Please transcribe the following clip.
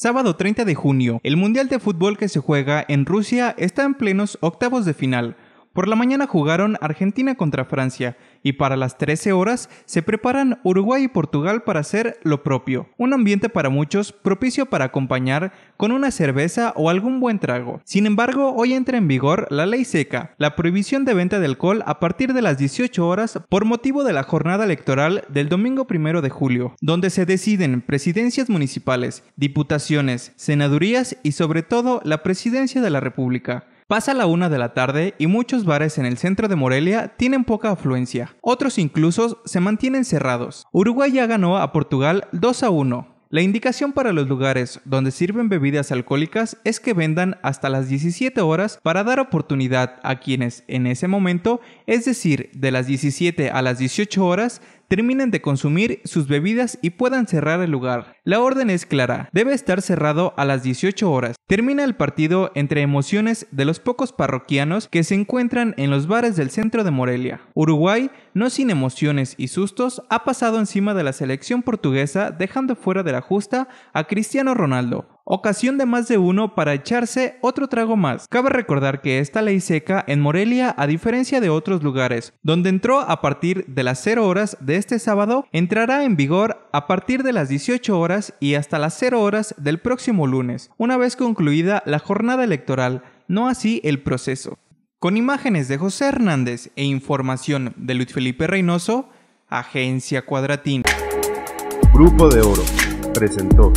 Sábado 30 de junio, el Mundial de Fútbol que se juega en Rusia está en plenos octavos de final. Por la mañana jugaron Argentina contra Francia y para las 13 horas se preparan Uruguay y Portugal para hacer lo propio. Un ambiente para muchos propicio para acompañar con una cerveza o algún buen trago. Sin embargo, hoy entra en vigor la ley seca, la prohibición de venta de alcohol a partir de las 18 horas por motivo de la jornada electoral del domingo primero de julio, donde se deciden presidencias municipales, diputaciones, senadurías y sobre todo la presidencia de la República. Pasa la una de la tarde y muchos bares en el centro de Morelia tienen poca afluencia. Otros incluso se mantienen cerrados. Uruguay ya ganó a Portugal 2 a 1. La indicación para los lugares donde sirven bebidas alcohólicas es que vendan hasta las 17 horas para dar oportunidad a quienes en ese momento, es decir, de las 17 a las 18 horas, terminen de consumir sus bebidas y puedan cerrar el lugar. La orden es clara, debe estar cerrado a las 18 horas. Termina el partido entre emociones de los pocos parroquianos que se encuentran en los bares del centro de Morelia. Uruguay, no sin emociones y sustos, ha pasado encima de la selección portuguesa dejando fuera de la justa a Cristiano Ronaldo, ocasión de más de uno para echarse otro trago más. Cabe recordar que esta ley seca en Morelia, a diferencia de otros lugares, donde entró a partir de las 0 horas de este sábado, entrará en vigor a partir de las 18 horas y hasta las 0 horas del próximo lunes, una vez concluida la jornada electoral, no así el proceso. Con imágenes de José Hernández e información de Luis Felipe Reynoso, Agencia Cuadratín. Grupo de Oro presentó.